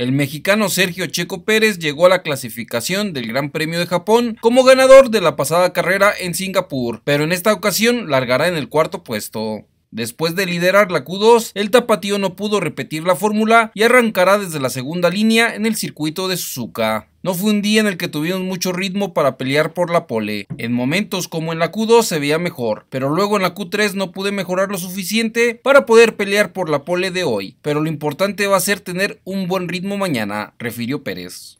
El mexicano Sergio Checo Pérez llegó a la clasificación del Gran Premio de Japón como ganador de la pasada carrera en Singapur, pero en esta ocasión largará en el cuarto puesto. Después de liderar la Q2, el tapatío no pudo repetir la fórmula y arrancará desde la segunda línea en el circuito de Suzuka. No fue un día en el que tuvieron mucho ritmo para pelear por la pole. En momentos como en la Q2 se veía mejor, pero luego en la Q3 no pude mejorar lo suficiente para poder pelear por la pole de hoy. Pero lo importante va a ser tener un buen ritmo mañana, refirió Pérez.